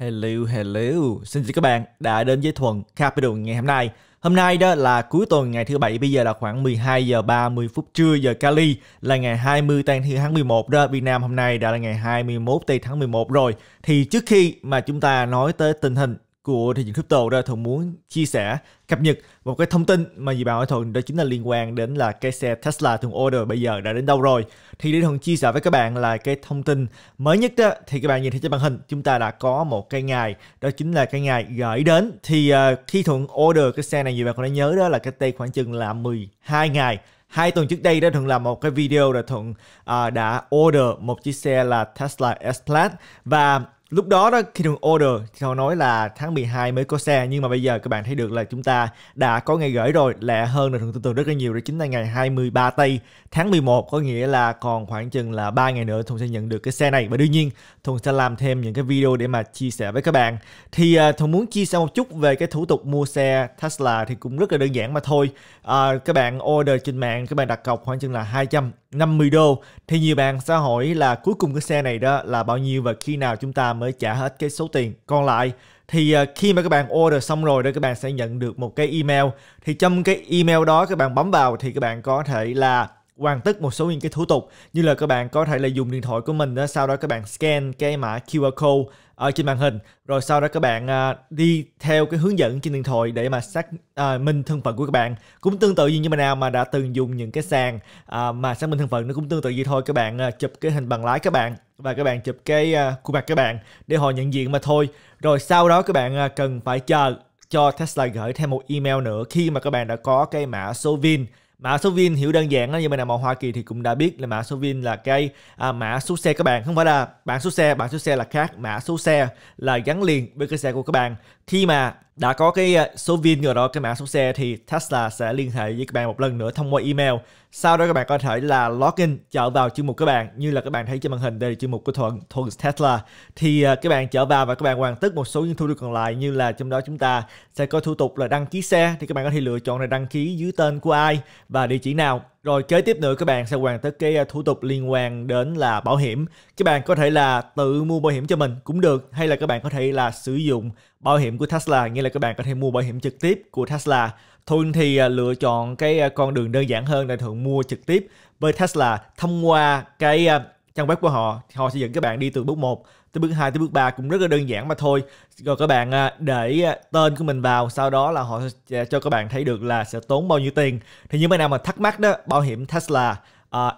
Hello, hello. Xin chào các bạn đã đến với Thuần Capital ngày hôm nay. Hôm nay đó là cuối tuần ngày thứ bảy bây giờ là khoảng 12 giờ 30 phút trưa giờ Cali là ngày 20 tháng 11 đó Việt Nam hôm nay đã là ngày 21 tây tháng 11 rồi. Thì trước khi mà chúng ta nói tới tình hình của thị trường crypto đó thuận muốn chia sẻ cập nhật một cái thông tin mà dì bảo thuận đó chính là liên quan đến là cái xe tesla thuận order bây giờ đã đến đâu rồi thì để thuận chia sẻ với các bạn là cái thông tin mới nhất đó thì các bạn nhìn thấy trên màn hình chúng ta đã có một cái ngày đó chính là cái ngày gửi đến thì uh, khi thuận order cái xe này dì bạn còn nhớ đó là cái tay khoảng chừng là 12 ngày hai tuần trước đây đó thuận làm một cái video là thuận uh, đã order một chiếc xe là tesla s plaid và lúc đó đó khi thường order thì họ nói là tháng 12 mới có xe nhưng mà bây giờ các bạn thấy được là chúng ta đã có ngày gửi rồi lẹ hơn là thường tưởng tượng rất là nhiều rồi chính là ngày 23 tây tháng 11 có nghĩa là còn khoảng chừng là 3 ngày nữa Thùng sẽ nhận được cái xe này và đương nhiên Thùng sẽ làm thêm những cái video để mà chia sẻ với các bạn thì uh, à, Thùng muốn chia sẻ một chút về cái thủ tục mua xe Tesla thì cũng rất là đơn giản mà thôi uh, các bạn order trên mạng các bạn đặt cọc khoảng chừng là 250 đô thì nhiều bạn sẽ hỏi là cuối cùng cái xe này đó là bao nhiêu và khi nào chúng ta mới trả hết cái số tiền còn lại thì à, khi mà các bạn order xong rồi đó các bạn sẽ nhận được một cái email thì trong cái email đó các bạn bấm vào thì các bạn có thể là hoàn tất một số những cái thủ tục như là các bạn có thể là dùng điện thoại của mình đó, sau đó các bạn scan cái mã QR code ở trên màn hình rồi sau đó các bạn à, đi theo cái hướng dẫn trên điện thoại để mà xác à, minh thân phận của các bạn cũng tương tự như những nào mà đã từng dùng những cái sàn mà xác minh thân phận nó cũng tương tự như thôi các bạn chụp cái hình bằng lái các bạn và các bạn chụp cái à, uh, của mặt các bạn để họ nhận diện mà thôi. Rồi sau đó các bạn à, cần phải chờ cho Tesla gửi thêm một email nữa khi mà các bạn đã có cái mã số VIN mã số VIN hiểu đơn giản như bên nào mà Hoa Kỳ thì cũng đã biết là mã số VIN là cái à, mã số xe các bạn không phải là bản số xe bản số xe là khác mã số xe là gắn liền với cái xe của các bạn khi mà đã có cái à, số VIN rồi đó cái mã số xe thì Tesla sẽ liên hệ với các bạn một lần nữa thông qua email. Sau đó các bạn có thể là login trở vào chương mục các bạn như là các bạn thấy trên màn hình đây là chương mục của Thuận Thuận Tesla thì à, các bạn trở vào và các bạn hoàn tất một số những thủ tục còn lại như là trong đó chúng ta sẽ có thủ tục là đăng ký xe thì các bạn có thể lựa chọn là đăng ký dưới tên của ai và địa chỉ nào rồi kế tiếp nữa các bạn sẽ hoàn tất cái à, thủ tục liên quan đến là bảo hiểm. Các bạn có thể là tự mua bảo hiểm cho mình cũng được hay là các bạn có thể là sử dụng bảo hiểm của Tesla, nghĩa là các bạn có thể mua bảo hiểm trực tiếp của Tesla. Thường thì à, lựa chọn cái à, con đường đơn giản hơn là thường mua trực tiếp với Tesla thông qua cái trang web của họ. Họ sẽ dẫn các bạn đi từ bước 1 tới bước 2 tới bước 3 cũng rất là đơn giản mà thôi rồi các bạn à, để à, tên của mình vào sau đó là họ cho các bạn thấy được là sẽ tốn bao nhiêu tiền thì những bạn nào mà thắc mắc đó bảo hiểm Tesla uh,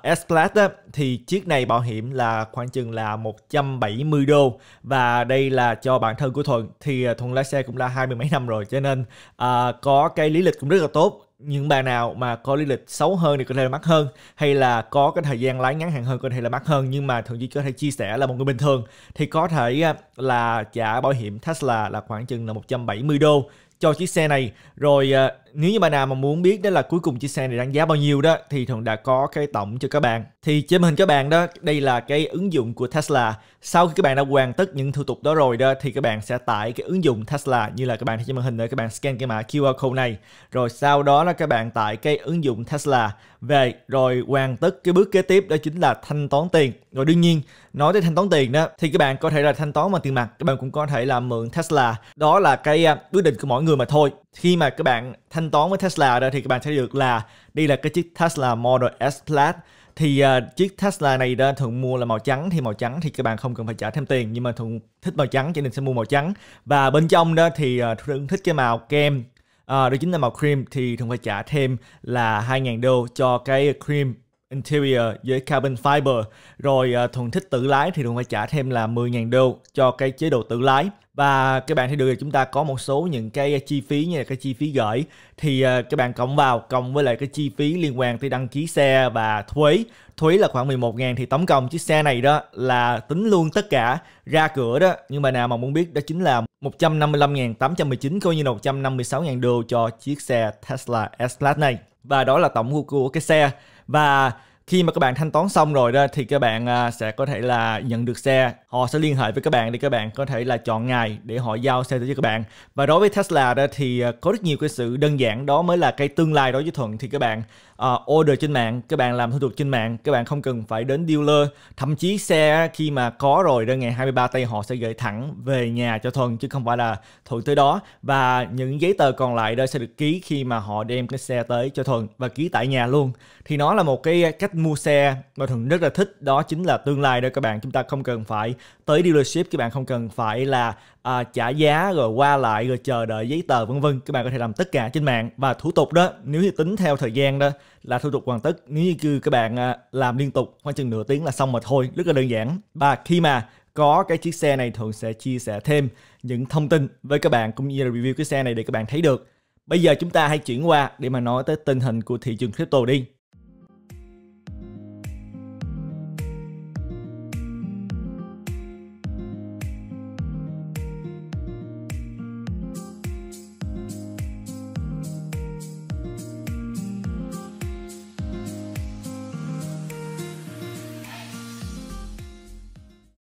S-Class á, thì chiếc này bảo hiểm là khoảng chừng là 170 đô và đây là cho bản thân của Thuận thì Thuận lái xe cũng đã hai mươi mấy năm rồi cho nên uh, có cái lý lịch cũng rất là tốt những bạn nào mà có lý lịch xấu hơn thì có thể là mắc hơn hay là có cái thời gian lái ngắn hạn hơn có thể là mắc hơn nhưng mà thường duy có thể chia sẻ là một người bình thường thì có thể à, là trả bảo hiểm Tesla là khoảng chừng là 170 đô cho chiếc xe này rồi ờ, nếu như bạn nào mà muốn biết đó là cuối cùng chiếc xe này đánh giá bao nhiêu đó thì thường đã có cái tổng cho các bạn thì trên màn hình các bạn đó đây là cái ứng dụng của Tesla sau khi các bạn đã hoàn tất những thủ tục đó rồi đó thì các bạn sẽ tải cái ứng dụng Tesla như là các bạn thấy trên màn hình đó các bạn scan cái mã QR code này rồi sau đó là các bạn tải cái ứng dụng Tesla về rồi hoàn tất cái bước kế tiếp đó chính là thanh toán tiền rồi đương nhiên nói tới thanh toán tiền đó thì các bạn có thể là thanh toán bằng tiền mặt các bạn cũng có thể là mượn Tesla đó là cái ờ, quyết định của mỗi người người mà thôi khi mà các bạn thanh toán với Tesla ra thì các bạn sẽ được là đây là cái chiếc Tesla Model S Plus thì uh, chiếc Tesla này đó thường mua là màu trắng thì màu trắng thì các bạn không cần phải trả thêm tiền nhưng mà thường thích màu trắng cho nên sẽ mua màu trắng và bên trong đó thì uh, à, thường thích cái màu kem uh, đó chính là màu cream thì thường phải trả thêm là 2.000 đô cho cái cream Interior với Carbon Fiber rồi uh, thuần thích tự lái thì thường phải trả thêm là 10.000 đô cho cái chế độ tự lái và các bạn thấy được chúng ta có một số những cái chi phí như là cái chi phí gửi thì à, các bạn cộng vào cộng với lại cái chi phí liên quan tới đăng ký xe và thuế thuế là khoảng 11 ngàn thì tổng cộng chiếc xe này đó là tính luôn tất cả ra cửa đó nhưng mà nào mà muốn biết đó chính là 155.819 coi như là 156.000 đô cho chiếc xe Tesla S-Class này và đó là tổng của, của cái xe và khi mà các bạn thanh toán xong rồi đó thì các bạn à, sẽ có thể là nhận được xe họ sẽ liên hệ với các bạn để các bạn có thể là chọn ngày để họ giao xe tới cho các bạn và đối với Tesla đó thì ờ, có rất nhiều cái sự đơn giản đó mới là cái tương lai đối với Thuận thì các bạn uh, order trên mạng các bạn làm thủ tục trên mạng các bạn không cần phải đến dealer thậm chí xe khi mà có rồi đến ngày 23 tây họ sẽ gửi thẳng về nhà cho Thuận chứ không phải là Thuận tới đó và những giấy tờ còn lại đó sẽ được ký khi mà họ đem cái xe tới cho Thuận và ký tại nhà luôn thì nó là một cái cách mua xe mà Thuận rất là thích đó chính là tương lai đó các bạn chúng ta không cần phải tới dealership các bạn không cần phải là à, trả giá rồi qua lại rồi chờ đợi giấy tờ vân vân các bạn có thể làm tất cả trên mạng và thủ tục đó nếu như tính theo thời gian đó là thủ tục hoàn tất nếu như các bạn à, làm liên tục khoảng chừng nửa tiếng là xong mà thôi rất là đơn giản và khi mà có cái chiếc xe này thường sẽ chia sẻ thêm những thông tin với các bạn cũng như là review cái xe này để các bạn thấy được bây giờ chúng ta hãy chuyển qua để mà nói tới tình hình của thị trường crypto đi